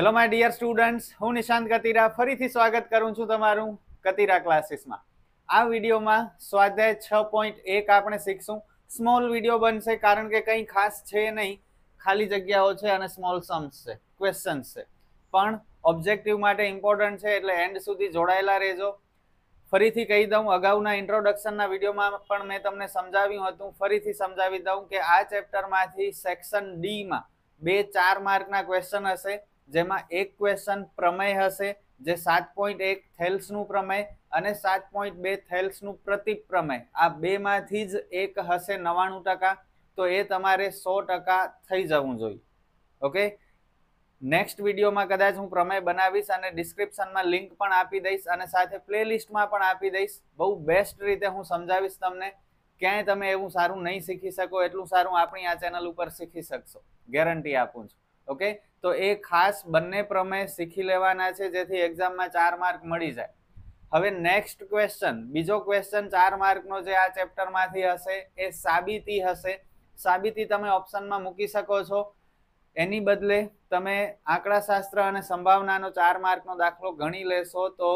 hello my dear students હું નિશાંત કતિરા ફરીથી સ્વાગત કરું છું તમારું કતિરા ક્લાસીસમાં આ વિડીયોમાં સ્વાધ્યાય છ પોઈન્ટ એક આપણે શીખશું સ્મોલ વિડીયો બનશે કારણ કે કંઈ ખાસ છે નહીં ખાલી જગ્યાઓ છે અને સ્મોલ સમ્સ છે ક્વેશ્ચન્સ છે પણ ઓબ્જેક્ટિવ માટે ઇમ્પોર્ટન્ટ છે એટલે એન્ડ સુધી જોડાયેલા રહેજો ફરીથી કહી દઉં અગાઉના ઇન્ટ્રોડક્શનના વિડીયોમાં પણ મેં તમને સમજાવ્યું હતું ફરીથી સમજાવી દઉં કે આ ચેપ્ટરમાંથી સેક્શન ડીમાં બે ચાર માર્કના ક્વેશ્ચન હશે જેમાં એક ક્વેશ્ચન પ્રમેય હશે જે સાત પોઈન્ટ એક થેલ્સનું પ્રમેય અને સાત પોઈન્ટ બે થેલ્સનું પ્રતિક પ્રમેય આ બેમાંથી જ એક હશે નવ્વાણું ટકા તો એ તમારે સો ટકા થઈ જવું જોઈએ ઓકે નેક્સ્ટ વિડીયોમાં કદાચ હું પ્રમેય બનાવીશ અને ડિસ્ક્રિપ્શનમાં લિંક પણ આપી દઈશ અને સાથે પ્લેલિસ્ટમાં પણ આપી દઈશ બહુ બેસ્ટ રીતે હું સમજાવીશ તમને ક્યાંય તમે એવું સારું નહીં શીખી શકો એટલું સારું આપણી આ ચેનલ ઉપર શીખી શકશો ગેરંટી આપું છું ઓકે તો એ ખાસ બંને પ્રમેય શીખી લેવાના છે જેથી એક્ઝામમાં ચાર માર્ક મળી જાય હવે નેક્સ્ટ ક્વેશ્ચન બીજો ક્વેશ્ચન ચાર માર્કનો જે આ ચેપ્ટરમાંથી હશે એ સાબિતી હશે સાબિતી તમે ઓપ્શનમાં મૂકી શકો છો એની બદલે તમે આંકડાશાસ્ત્ર અને સંભાવનાનો ચાર માર્કનો દાખલો ગણી લેશો તો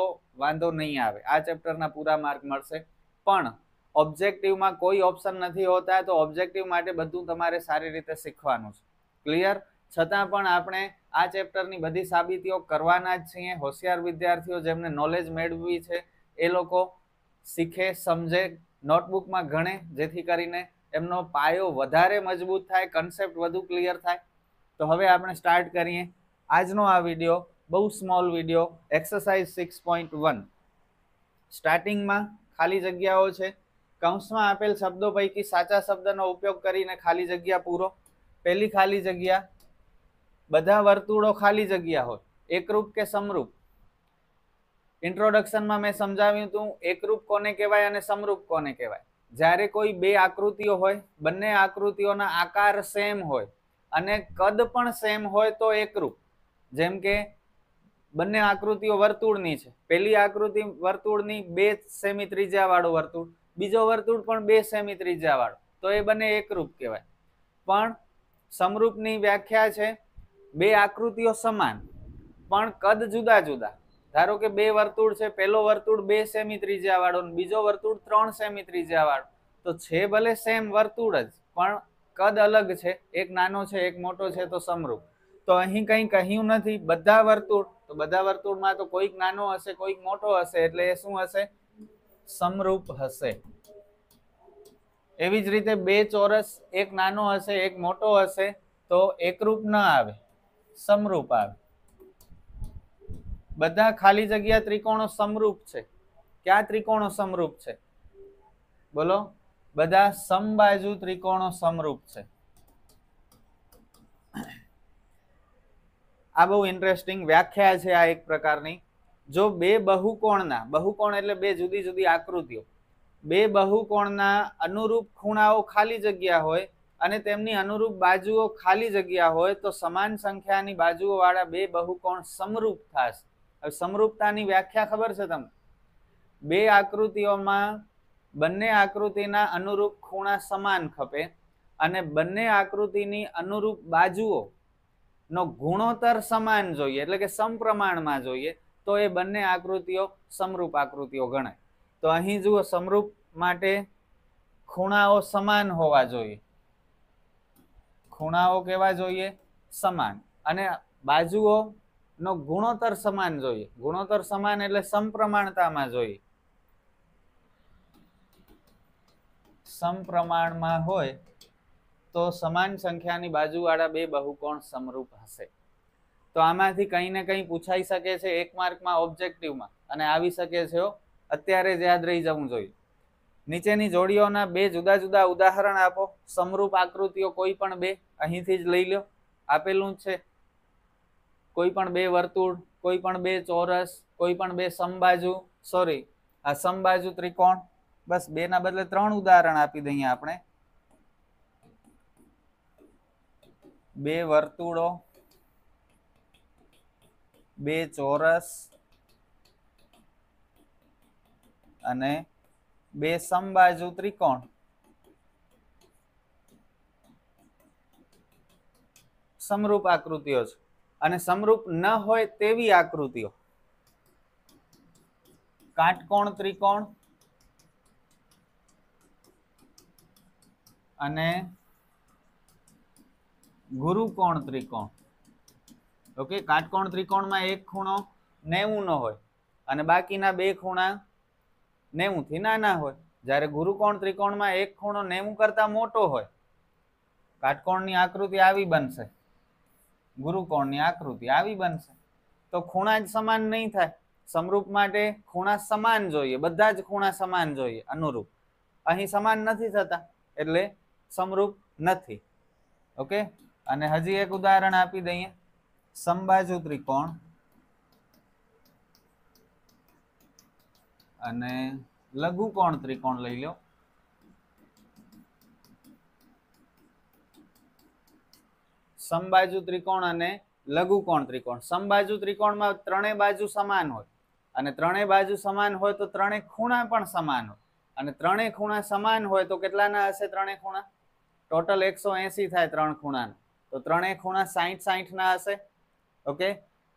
વાંધો નહીં આવે આ ચેપ્ટરના પૂરા માર્ક મળશે પણ ઓબ્જેક્ટિવમાં કોઈ ઓપ્શન નથી હોતા તો ઓબ્જેક્ટિવ માટે બધું તમારે સારી રીતે શીખવાનું છે ક્લિયર છતાં પણ આપણે આ ચેપ્ટરની બધી સાબિતીઓ કરવાના જ છીએ હોશિયાર વિદ્યાર્થીઓ જેમને નોલેજ મેળવી છે એ લોકો શીખે સમજે નોટબુકમાં ગણે જેથી કરીને એમનો પાયો વધારે મજબૂત થાય કન્સેપ્ટ વધુ ક્લિયર થાય તો હવે આપણે સ્ટાર્ટ કરીએ આજનો આ વિડીયો બહુ small video exercise six point one સ્ટાર્ટિંગમાં ખાલી જગ્યાઓ છે કૌંસમાં આપેલ શબ્દો પૈકી સાચા શબ્દનો ઉપયોગ કરીને ખાલી જગ્યા પૂરો પહેલી ખાલી જગ્યા બધા વર્તુળો ખાલી જગ્યા હોય એકરૂપ કે સમરૂપ ઇન્ટ્રોડક્શનમાં મેં સમજાવ્યું હતું એકરૂપ કોને કહેવાય અને સમરૂપ કોને કહેવાય જ્યારે કોઈ બે આકૃતિઓ હોય બંને આકૃતિઓના આકાર સેમ હોય અને કદ પણ સેમ હોય તો એકરૂપ જેમ કે બંને આકૃતિઓ વર્તુળની છે પહેલી આકૃતિ વર્તુળની બે સેમી ત્રિજ્યાવાળું વર્તુળ બીજો વર્તુળ પણ બે સેમી ત્રિજ્યાવાળો તો એ બંને એકરૂપ કહેવાય પણ સમરૂપની વ્યાખ્યા છે બે આકૃતિઓ સમાન પણ કદ જુદા જુદા ધારો કે બે વર્તુળ છે પહેલો વર્તુળ બે સેમી ત્રિજ્યા વાળો બીજો વર્તુળ ત્રણ સેમી ત્રિજ્યા વાળો તો છે ભલે સેમ વર્તુળ જ પણ કદ અલગ છે એક નાનો છે એક મોટો છે તો સમરૂપ તો અહીં કંઈ કહ્યું નથી બધા વર્તુળ તો બધા વર્તુળમાં તો કોઈક નાનો હશે કોઈક મોટો હશે એટલે એ શું હશે સમરૂપ હશે એવી જ રીતે બે ચોરસ એક નાનો હશે એક મોટો હશે તો એકરૂપ ન આવે સમરૂપ આવે બધા ખાલી જગ્યા ત્રિકોણો સમરૂપ છે કયા ત્રિકોણો સમરૂપ છે બોલો બધા સમબાજુ ત્રિકોણો સમરૂપ છે આ બહુ ઇન્ટરેસ્ટિંગ વ્યાખ્યા છે આ એક પ્રકારની જો બે બહુકોણના બહુકોણ એટલે બે જુદી જુદી આકૃતિઓ બે બહુકોણના અનુરૂપ ખૂણાઓ ખાલી જગ્યા હોય અને તેમની અનુરૂપ બાજુઓ ખાલી જગ્યા હોય તો સમાન સંખ્યાની બાજુઓવાળા બે બહુકોણ સમરૂપ થશે હવે સમરૂપતાની વ્યાખ્યા ખબર છે તમને બે આકૃતિઓમાં બંને આકૃતિના અનુરૂપ ખૂણા સમાન ખપે અને બંને આકૃતિની અનુરૂપ બાજુઓ નો ગુણોત્તર સમાન જોઈએ એટલે કે સમપ્રમાણમાં જોઈએ તો એ બંને આકૃતિઓ સમરૂપ આકૃતિઓ ગણાય તો અહીં જુઓ સમરૂપ માટે ખૂણાઓ સમાન હોવા જોઈએ ખૂણાઓ કેવા જોઈએ સમાન અને બાજુઓ ગુણોત્તર સમાન જોઈએ ગુણોત્તર સમાન એટલે સમપ્રમાણતામાં જોઈએ સમપ્રમાણમાં હોય તો સમાન સંખ્યાની બાજુવાળા બે બહુકોણ સમરૂપ હશે તો આમાંથી કંઈ ને કંઈ પૂછાઈ શકે છે એક માર્કમાં ઓબ્જેક્ટિવમાં અને આવી શકે છે અત્યારે જ યાદ રહી જવું જોઈએ નીચેની જોડીઓના બે જુદા જુદા ઉદાહરણ આપો સમરૂપ આકૃતિઓ કોઈ પણ બે અહીંથી જ લઈ લો આપેલું છે કોઈ પણ બે વર્તુળ કોઈ પણ બે ચોરસ કોઈ પણ બે સમબાજુ સોરી આ સમબાજુ ત્રિકોણ બસ બે ના બદલે ત્રણ ઉદાહરણ આપી દઈએ આપણે બે વર્તુળો બે ચોરસ અને બે સમબાજુ ત્રિકોણ સમરૂપ આકૃતિઓ છે અને સમરૂપ ન હોય તેવી આકૃતિઓ કાટકોણ ત્રિકોણ અને ગુરુકોણ ત્રિકોણ ઓકે કાટકોણ ત્રિકોણમાં એક ખૂણો નેવું ન હોય અને બાકીના બે ખૂણા નેવુંથી નાના હોય જ્યારે ગુરુકોણ ત્રિકોણમાં એક ખૂણો નેવું કરતાં મોટો હોય કાટકોણની આકૃતિ આવી બનશે ગુરુકોણની આકૃતિ આવી બનશે તો ખૂણા જ સમાન નહીં થાય સમરૂપ માટે ખૂણા સમાન જોઈએ બધા જ ખૂણા સમાન જોઈએ અનુરૂપ અહીં સમાન નથી થતા એટલે સમરૂપ નથી ઓકે અને હજી એક ઉદાહરણ આપી દઈએ સંબાજુ ત્રિકોણ અને લઘુ કોણ ત્રિકોણ લઈ લો સમબાજુ ત્રિકોણ અને લઘુ કોણ ત્રિકોણ સમબાજુ ત્રિકોણમાં ત્રણેય બાજુ સમાન હોય અને ત્રણેય બાજુ સમાન હોય તો ત્રણેય ખૂણા પણ સમાન હોય અને ત્રણેય ખૂણા સમાન હોય તો કેટલાના હશે ત્રણેય ખૂણા ટોટલ એકસો એસી થાય ત્રણ ખૂણાના તો ત્રણેય ખૂણા સાઈઠ સાહીઠના હશે ઓકે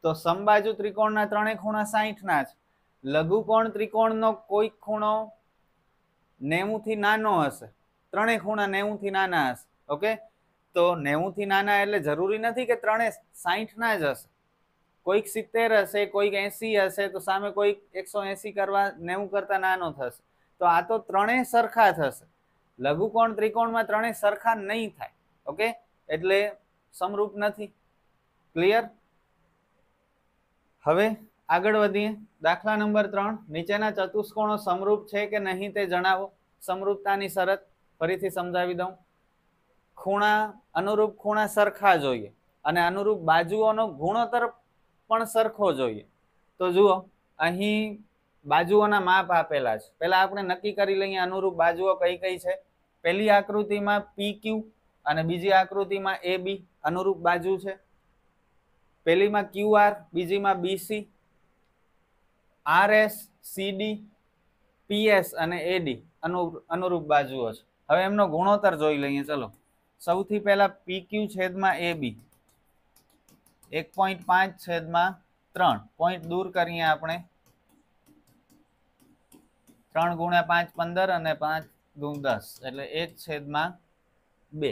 તો સમબાજુ ત્રિકોણના ત્રણેય ખૂણા સાહીઠના છે લઘુકોણ ત્રિકોણનો કોઈ ખૂણો નેવુંથી નાનો હશે ત્રણેય ખૂણા નેવુંથી નાના હશે ઓકે તો નેવુંથી નાના એટલે જરૂરી નથી કે ત્રણે સાઠના જ હશે કોઈક સિત્તેર હશે કોઈક એંસી હશે તો સામે કોઈક એકસો એંસી કરવા નેવું કરતાં નાનો થશે તો આ તો ત્રણેય સરખા થશે લઘુકોણ ત્રિકોણમાં ત્રણેય સરખા નહીં થાય ઓકે એટલે સમરૂપ નથી ક્લિયર હવે આગળ વધીએ દાખલા નંબર ત્રણ નીચેના ચતુષ્કોણો સમરૂપ છે કે નહીં તે જણાવો સમરૂપતાની શરત ફરીથી સમજાવી દઉં ખૂણા અનુરૂપ ખૂણા સરખા જોઈએ અને અનુરૂપ બાજુઓનો ગુણોત્તર પણ સરખો જોઈએ તો જુઓ અહીં બાજુઓના માપ આપેલા છે પહેલાં આપણે નક્કી કરી લઈએ અનુરૂપ બાજુઓ કઈ કઈ છે પહેલી આકૃતિમાં પી ક્યુ અને બીજી આકૃતિમાં એ બી અનુરૂપ બાજુ છે પહેલીમાં ક્યુ આર બીજીમાં બીસી આરએસ સીડી પીએસ અને એડી અનુરૂપ બાજુઓ છે હવે એમનો ગુણોત્તર જોઈ લઈએ ચલો સૌથી પહેલા પીક્યુ છેદમાં એ બી એક પોઈન્ટ પાંચ છેદમાં ત્રણ પોઈન્ટ દૂર કરીએ આપણે ત્રણ ગુણ્યા પાંચ પંદર અને પાંચ ગુણ દસ એટલે એક છેદમાં બે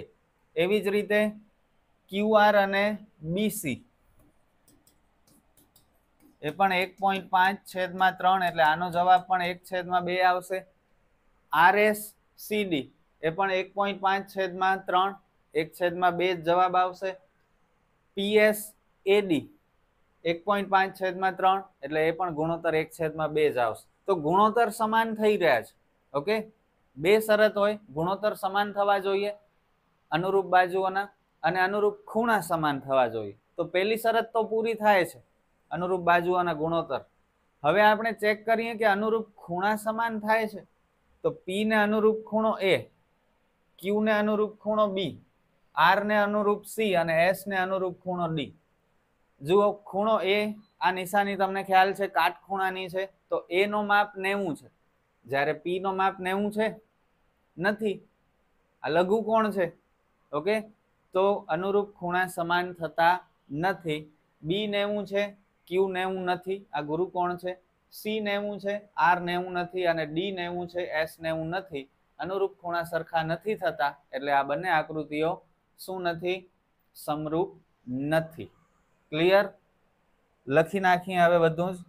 એવી જ રીતે ક્યુઆર અને બીસી એ પણ એક પોઈન્ટ પાંચ છેદમાં ત્રણ એટલે આનો જવાબ પણ એક છેદમાં બે આવશે આર એસ સી ડી એ પણ એક પોઈન્ટ પાંચ છેદમાં ત્રણ એક છેદમાં બે જ જવાબ આવશે પીએસ એડી એક પોઈન્ટ પાંચ છેદમાં ત્રણ એટલે એ પણ ગુણોત્તર એક છેદમાં બે જ આવશે તો ગુણોત્તર સમાન થઈ રહ્યા છે ઓકે બે શરત હોય ગુણોત્તર સમાન થવા જોઈએ અનુરૂપ બાજુઓના અને અનુરૂપ ખૂણા સમાન થવા જોઈએ તો પહેલી શરત તો પૂરી થાય છે અનુરૂપ બાજુ બાજુઓના ગુણોત્તર હવે આપણે ચેક કરીએ કે અનુરૂપ ખૂણા સમાન થાય છે તો પીને અનુરૂપ ખૂણો એ ક્યુને અનુરૂપ ખૂણો બી આરને અનુરૂપ સી અને એસને અનુરૂપ ખૂણો ડી જુઓ ખૂણો એ આ નિશાની તમને ખ્યાલ છે કાટખૂણાની છે તો એનો માપ નેવું છે જ્યારે પી માપ નેવું છે નથી આ લઘુ કોણ છે ઓકે તો અનુરૂપ ખૂણા સમાન થતા નથી બી નેવું છે ક્યુ નેવું નથી આ ગુરુ કોણ છે સી નેવું છે આર નેવું નથી અને ડી નેવું છે એસ નેવું નથી અનુરૂપ ખૂણા સરખા નથી થતા એટલે આ બંને આકૃતિઓ શું નથી સમરૂપ નથી ક્લિયર લખી નાખીએ હવે બધું જ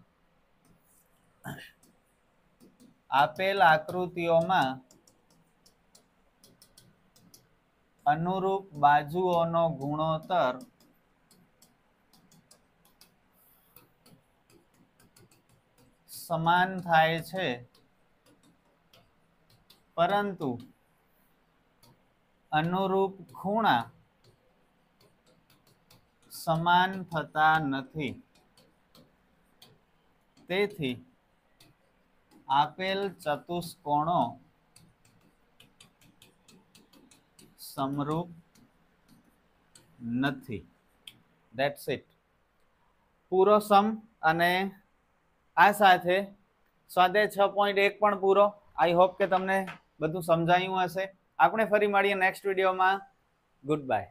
આપેલ આકૃતિઓમાં અનુરૂપ બાજુઓનો ગુણોત્તર સમાન થાય છે પરંતુ અનુરૂપ ખૂણા સમાન થતા નથી તેથી આપેલ ચતુષ્કોણો સમરૂપ નથી ધેટ્સ ઇટ પૂરો સમ અને આ સાથે સ્વાધ્યાય છ પોઈન્ટ એક પણ પૂરો આઈ હોપ કે તમને બધું સમજાયું હશે આપણે ફરી મળીએ નેક્સ્ટ વિડીયોમાં ગુડ બાય